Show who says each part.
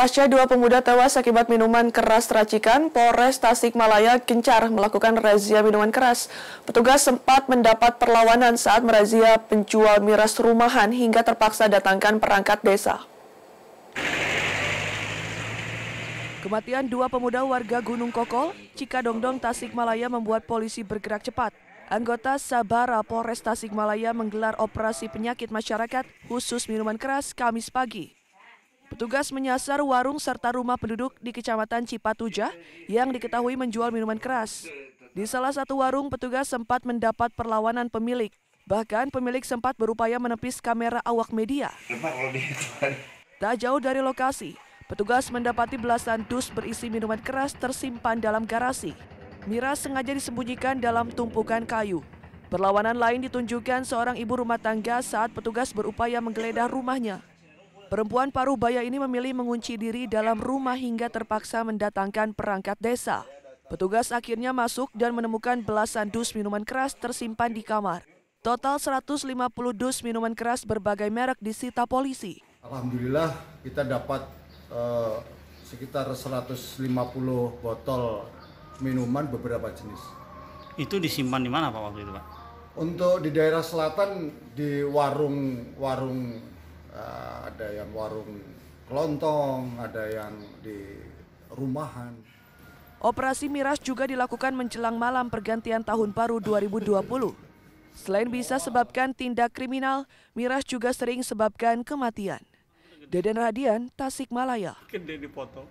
Speaker 1: Pasca dua pemuda tewas akibat minuman keras racikan, Polres Tasikmalaya gencar melakukan razia minuman keras. Petugas sempat mendapat perlawanan saat merazia penjual miras rumahan hingga terpaksa datangkan perangkat desa. Kematian dua pemuda warga Gunung Kokol, Cikadongdong, Tasikmalaya membuat polisi bergerak cepat. Anggota Sabara Polres Tasikmalaya menggelar operasi penyakit masyarakat khusus minuman keras Kamis pagi. Petugas menyasar warung serta rumah penduduk di Kecamatan Cipatujah yang diketahui menjual minuman keras. Di salah satu warung, petugas sempat mendapat perlawanan pemilik. Bahkan pemilik sempat berupaya menepis kamera awak media. Tak jauh dari lokasi, petugas mendapati belasan dus berisi minuman keras tersimpan dalam garasi. Miras sengaja disembunyikan dalam tumpukan kayu. Perlawanan lain ditunjukkan seorang ibu rumah tangga saat petugas berupaya menggeledah rumahnya. Perempuan paruh baya ini memilih mengunci diri dalam rumah hingga terpaksa mendatangkan perangkat desa. Petugas akhirnya masuk dan menemukan belasan dus minuman keras tersimpan di kamar. Total 150 dus minuman keras berbagai merek disita polisi.
Speaker 2: Alhamdulillah kita dapat eh, sekitar 150 botol minuman beberapa jenis. Itu disimpan di mana Pak waktu itu Pak? Untuk di daerah selatan di warung-warung uh, ada yang warung kelontong, ada yang di rumahan.
Speaker 1: Operasi miras juga dilakukan menjelang malam pergantian tahun baru 2020. Selain bisa sebabkan tindak kriminal, miras juga sering sebabkan kematian. Deden Radian, Tasikmalaya.
Speaker 2: Gede dipotong.